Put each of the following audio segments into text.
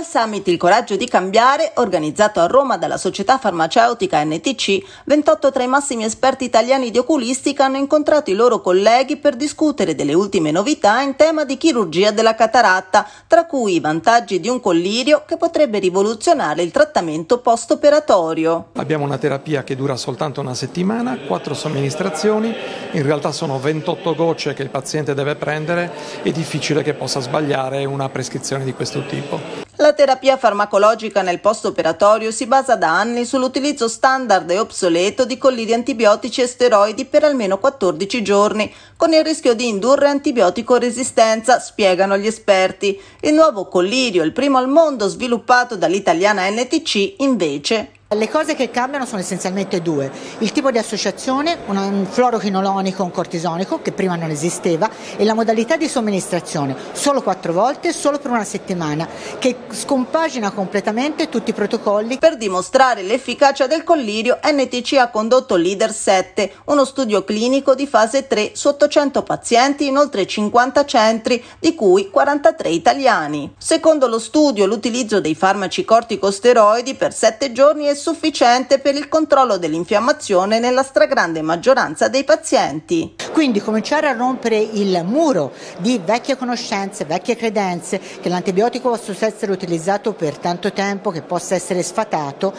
al summit Il coraggio di cambiare, organizzato a Roma dalla società farmaceutica NTC, 28 tra i massimi esperti italiani di oculistica hanno incontrato i loro colleghi per discutere delle ultime novità in tema di chirurgia della cataratta, tra cui i vantaggi di un collirio che potrebbe rivoluzionare il trattamento post-operatorio. Abbiamo una terapia che dura soltanto una settimana, quattro somministrazioni, in realtà sono 28 gocce che il paziente deve prendere, è difficile che possa sbagliare una prescrizione di questo tipo. La terapia farmacologica nel post-operatorio si basa da anni sull'utilizzo standard e obsoleto di colliri antibiotici e steroidi per almeno 14 giorni, con il rischio di indurre antibiotico-resistenza, spiegano gli esperti. Il nuovo collirio, il primo al mondo sviluppato dall'italiana NTC, invece le cose che cambiano sono essenzialmente due, il tipo di associazione, un fluorochinolonico, un cortisonico che prima non esisteva e la modalità di somministrazione, solo quattro volte, solo per una settimana, che scompagina completamente tutti i protocolli. Per dimostrare l'efficacia del collirio, NTC ha condotto LIDER 7, uno studio clinico di fase 3 su 800 pazienti in oltre 50 centri, di cui 43 italiani. Secondo lo studio, l'utilizzo dei farmaci corticosteroidi per 7 giorni è sufficiente per il controllo dell'infiammazione nella stragrande maggioranza dei pazienti. Quindi cominciare a rompere il muro di vecchie conoscenze, vecchie credenze, che l'antibiotico possa essere utilizzato per tanto tempo, che possa essere sfatato,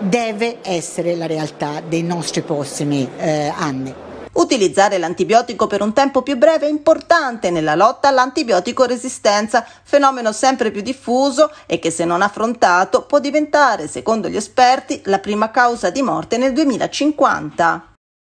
deve essere la realtà dei nostri prossimi eh, anni. Utilizzare l'antibiotico per un tempo più breve è importante nella lotta all'antibiotico resistenza, fenomeno sempre più diffuso e che se non affrontato può diventare, secondo gli esperti, la prima causa di morte nel 2050.